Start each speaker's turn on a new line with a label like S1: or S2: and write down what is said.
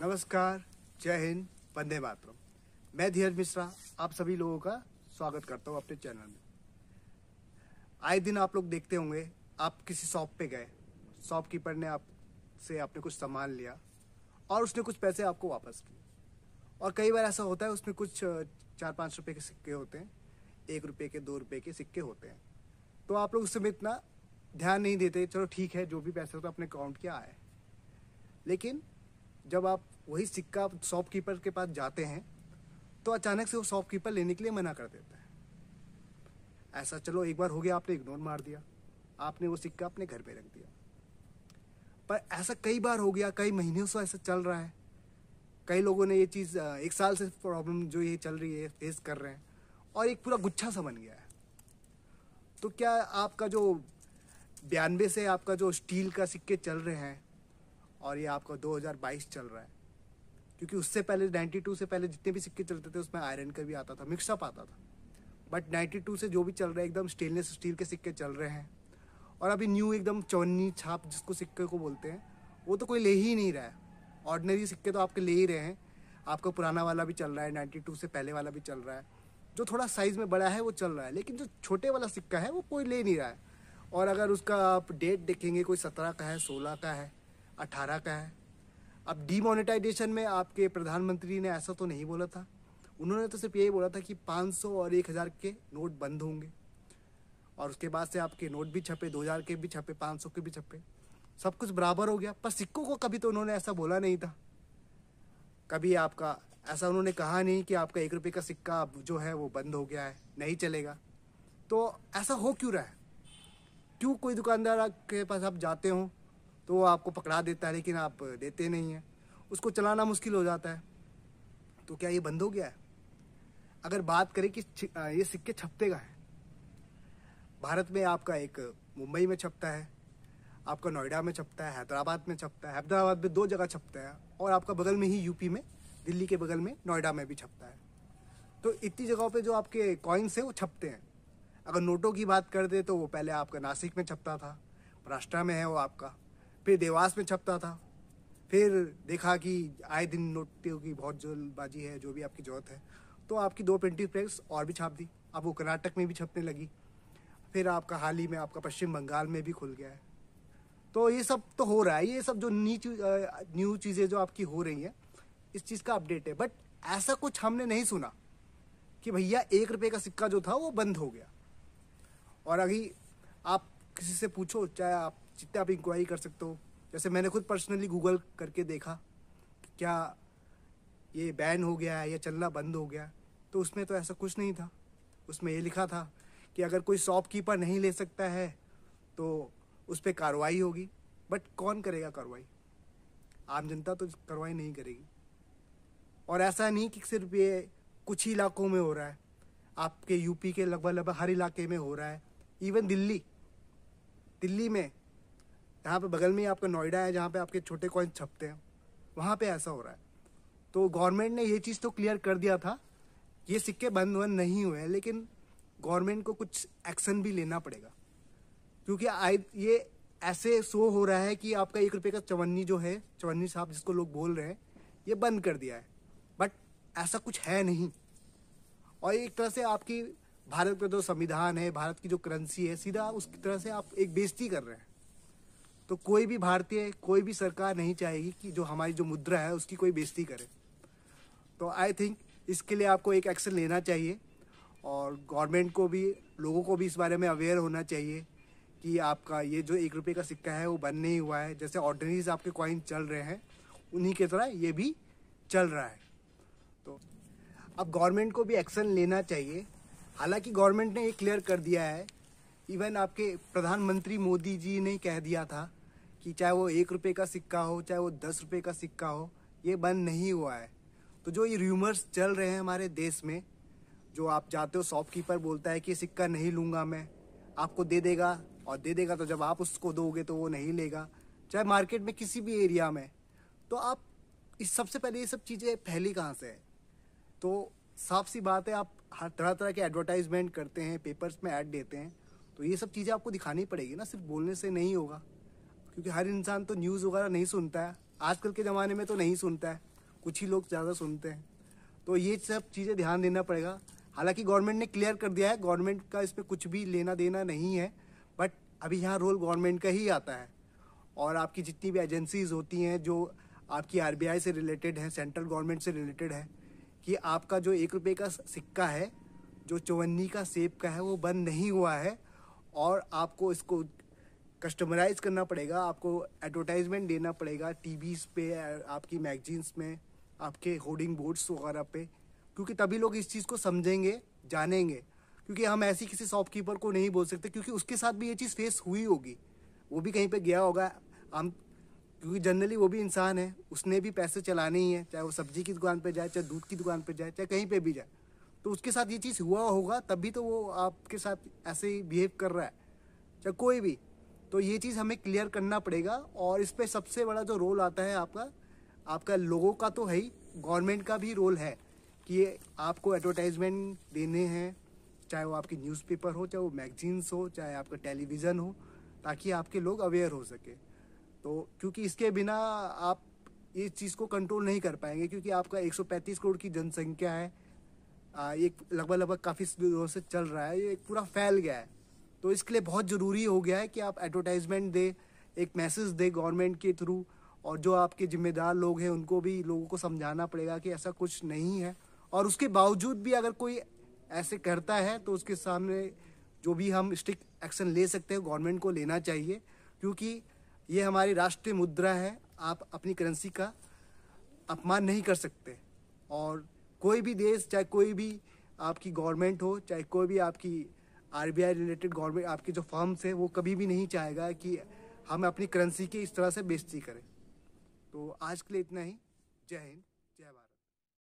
S1: नमस्कार जय हिंद वंदे मातरम मैं धीरज मिश्रा आप सभी लोगों का स्वागत करता हूँ अपने चैनल में आए दिन आप लोग देखते होंगे आप किसी शॉप पे गए शॉपकीपर ने आप से आपने कुछ सामान लिया और उसने कुछ पैसे आपको वापस किए और कई बार ऐसा होता है उसमें कुछ चार पाँच रुपये के सिक्के होते हैं एक रुपये के दो रुपये के सिक्के होते हैं तो आप लोग उस समय इतना ध्यान नहीं देते चलो ठीक है जो भी पैसे होता तो अपने अकाउंट के आए लेकिन जब आप वही सिक्का शॉपकीपर के पास जाते हैं तो अचानक से वो शॉपकीपर लेने के लिए मना कर देता है ऐसा चलो एक बार हो गया आपने इग्नोर मार दिया आपने वो सिक्का अपने घर पे रख दिया पर ऐसा कई बार हो गया कई महीनों से ऐसा चल रहा है कई लोगों ने ये चीज़ एक साल से प्रॉब्लम जो ये चल रही है फेस कर रहे हैं और एक पूरा गुच्छा सा बन गया है तो क्या आपका जो बयानवे से आपका जो स्टील का सिक्के चल रहे हैं और ये आपका 2022 चल रहा है क्योंकि उससे पहले 92 से पहले जितने भी सिक्के चलते थे उसमें आयरन का भी आता था मिक्सअप आता था बट 92 से जो भी चल रहा है एकदम स्टेनलेस स्टील के सिक्के चल रहे हैं और अभी न्यू एकदम चौनी छाप जिसको सिक्के को बोलते हैं वो तो कोई ले ही नहीं रहा है ऑर्डनरी सिक्के तो आपके ले ही रहे हैं आपका पुराना वाला भी चल रहा है नाइन्टी टू से पहले वाला भी चल रहा है जो थोड़ा साइज़ में बड़ा है वो चल रहा है लेकिन जो छोटे वाला सिक्का है वो कोई ले नहीं रहा है और अगर उसका आप डेट देखेंगे कोई सत्रह का है सोलह का है 18 का है अब डीमोनेटाइजेशन में आपके प्रधानमंत्री ने ऐसा तो नहीं बोला था उन्होंने तो सिर्फ यही बोला था कि 500 और 1000 के नोट बंद होंगे और उसके बाद से आपके नोट भी छपे 2000 के भी छपे 500 के भी छपे सब कुछ बराबर हो गया पर सिक्कों को कभी तो उन्होंने ऐसा बोला नहीं था कभी आपका ऐसा उन्होंने कहा नहीं कि आपका एक रुपये का सिक्का जो है वो बंद हो गया है नहीं चलेगा तो ऐसा हो क्यों रहा है क्यों कोई दुकानदार के पास आप जाते हों तो वो आपको पकड़ा देता है लेकिन आप देते नहीं हैं उसको चलाना मुश्किल हो जाता है तो क्या ये बंद हो गया है अगर बात करें कि ये सिक्के छपते का है भारत में आपका एक मुंबई में छपता है आपका नोएडा में छपता है हैदराबाद में छपता है हैदराबाद में दो जगह छपता है और आपका बगल में ही यूपी में दिल्ली के बगल में नोएडा में भी छपता है तो इतनी जगहों पे जो आपके कॉइन्स हैं वो छपते हैं अगर नोटों की बात कर दे तो वो पहले आपका नासिक में छपता था महाराष्ट्र में है वो आपका फिर देवास में छपता था फिर देखा कि आए दिन नोटियों की बहुत जल्दबाजी है जो भी आपकी ज़रूरत है तो आपकी दो प्रिंटिंग प्रेस और भी छाप दी अब वो कर्नाटक में भी छपने लगी फिर आपका हाल ही में आपका पश्चिम बंगाल में भी खुल गया है तो ये सब तो हो रहा है ये सब जो नीच न्यू चीज़ें जो आपकी हो रही हैं इस चीज़ का अपडेट है बट ऐसा कुछ हमने नहीं सुना कि भैया एक रुपये का सिक्का जो था वो बंद हो गया और अभी आप किसी से पूछो चाहे आप जितने आप इंक्वायरी कर सकते हो जैसे मैंने खुद पर्सनली गूगल करके देखा कि क्या ये बैन हो गया है या चलना बंद हो गया तो उसमें तो ऐसा कुछ नहीं था उसमें ये लिखा था कि अगर कोई शॉपकीपर नहीं ले सकता है तो उस पर कार्रवाई होगी बट कौन करेगा कार्रवाई आम जनता तो कार्रवाई नहीं करेगी और ऐसा नहीं कि सिर्फ ये कुछ ही इलाकों में हो रहा है आपके यूपी के लगभग लगभग हर इलाके में हो रहा है इवन दिल्ली दिल्ली में यहाँ पे बगल में ही आपका नोएडा है जहाँ पे आपके छोटे कॉइन छपते हैं वहाँ पे ऐसा हो रहा है तो गवर्नमेंट ने ये चीज़ तो क्लियर कर दिया था ये सिक्के बंद वन नहीं हुए हैं लेकिन गवर्नमेंट को कुछ एक्शन भी लेना पड़ेगा क्योंकि आई ये ऐसे शो हो रहा है कि आपका एक रुपये का चवन्नी जो है चवन्नी साहब जिसको लोग बोल रहे हैं ये बंद कर दिया है बट ऐसा कुछ है नहीं और एक तरह से आपकी भारत का जो संविधान है भारत की जो करेंसी है सीधा उस तरह से आप एक बेजती कर रहे हैं तो कोई भी भारतीय कोई भी सरकार नहीं चाहेगी कि जो हमारी जो मुद्रा है उसकी कोई बेइज्जती करे तो आई थिंक इसके लिए आपको एक एक्शन लेना चाहिए और गवर्नमेंट को भी लोगों को भी इस बारे में अवेयर होना चाहिए कि आपका ये जो एक रुपये का सिक्का है वो बंद नहीं हुआ है जैसे ऑर्डनरीज आपके कॉइन चल रहे हैं उन्हीं की तरह ये भी चल रहा है तो अब गवर्नमेंट को भी एक्शन लेना चाहिए हालांकि गवर्नमेंट ने ये क्लियर कर दिया है इवन आपके प्रधानमंत्री मोदी जी ने कह दिया था कि चाहे वो एक रुपये का सिक्का हो चाहे वो दस रुपये का सिक्का हो ये बंद नहीं हुआ है तो जो ये र्यूमर्स चल रहे हैं हमारे देश में जो आप जाते हो शॉपकीपर बोलता है कि सिक्का नहीं लूँगा मैं आपको दे देगा और दे देगा तो जब आप उसको दोगे तो वो नहीं लेगा चाहे मार्केट में किसी भी एरिया में तो आप इस सबसे पहले ये सब चीज़ें फैली कहाँ से है तो साफ सी बात है आप हर तरह तरह के एडवर्टाइजमेंट करते हैं पेपर्स में ऐड देते हैं तो ये सब चीज़ें आपको दिखानी पड़ेगी ना सिर्फ बोलने से नहीं होगा क्योंकि हर इंसान तो न्यूज़ वगैरह नहीं सुनता है आजकल के ज़माने में तो नहीं सुनता है कुछ ही लोग ज़्यादा सुनते हैं तो ये सब चीज़ें ध्यान देना पड़ेगा हालांकि गवर्नमेंट ने क्लियर कर दिया है गवर्नमेंट का इस पर कुछ भी लेना देना नहीं है बट अभी यहाँ रोल गवर्नमेंट का ही आता है और आपकी जितनी भी एजेंसीज होती हैं जो आपकी आर से रिलेटेड है सेंट्रल गवर्नमेंट से रिलेटेड है कि आपका जो एक रुपये का सिक्का है जो चौवन्नी का सेब का है वो बंद नहीं हुआ है और आपको इसको कस्टमराइज करना पड़ेगा आपको एडवर्टाइजमेंट देना पड़ेगा टीवीज पे आपकी मैगजीन्स में आपके होर्डिंग बोर्ड्स वगैरह पे क्योंकि तभी लोग इस चीज़ को समझेंगे जानेंगे क्योंकि हम ऐसी किसी शॉपकीपर को नहीं बोल सकते क्योंकि उसके साथ भी ये चीज़ फेस हुई होगी वो भी कहीं पे गया होगा हम क्योंकि जनरली वो भी इंसान है उसने भी पैसे चलाने ही है चाहे वो सब्जी की दुकान पर जाए चाहे दूध की दुकान पर जाए चाहे कहीं पर भी जाए तो उसके साथ ये चीज़ हुआ होगा तभी तो वो आपके साथ ऐसे ही बिहेव कर रहा है चाहे कोई भी तो ये चीज़ हमें क्लियर करना पड़ेगा और इस पर सबसे बड़ा जो रोल आता है आपका आपका लोगों का तो है ही गवर्नमेंट का भी रोल है कि आपको एडवर्टाइजमेंट देने हैं चाहे वो आपकी न्यूज़पेपर हो चाहे वो मैगजीन्स हो चाहे आपका टेलीविज़न हो ताकि आपके लोग अवेयर हो सके तो क्योंकि इसके बिना आप इस चीज़ को कंट्रोल नहीं कर पाएंगे क्योंकि आपका 135 करोड़ की जनसंख्या है एक लगभग लगभग काफ़ी दिनों से चल रहा है ये पूरा फैल गया है तो इसके लिए बहुत ज़रूरी हो गया है कि आप एडवर्टाइजमेंट दें एक मैसेज दें गवर्नमेंट के थ्रू और जो आपके जिम्मेदार लोग हैं उनको भी लोगों को समझाना पड़ेगा कि ऐसा कुछ नहीं है और उसके बावजूद भी अगर कोई ऐसे करता है तो उसके सामने जो भी हम स्ट्रिक्ट एक्शन ले सकते हैं गवर्नमेंट को लेना चाहिए क्योंकि ये हमारी राष्ट्रीय मुद्रा है आप अपनी करेंसी का अपमान नहीं कर सकते और कोई भी देश चाहे कोई भी आपकी गवर्नमेंट हो चाहे कोई भी आपकी आई रिलेटेड गवर्नमेंट आपकी जो फर्म्स हैं वो कभी भी नहीं चाहेगा कि हम अपनी करेंसी की इस तरह से बेजती करें तो आज के लिए इतना ही जय हिंद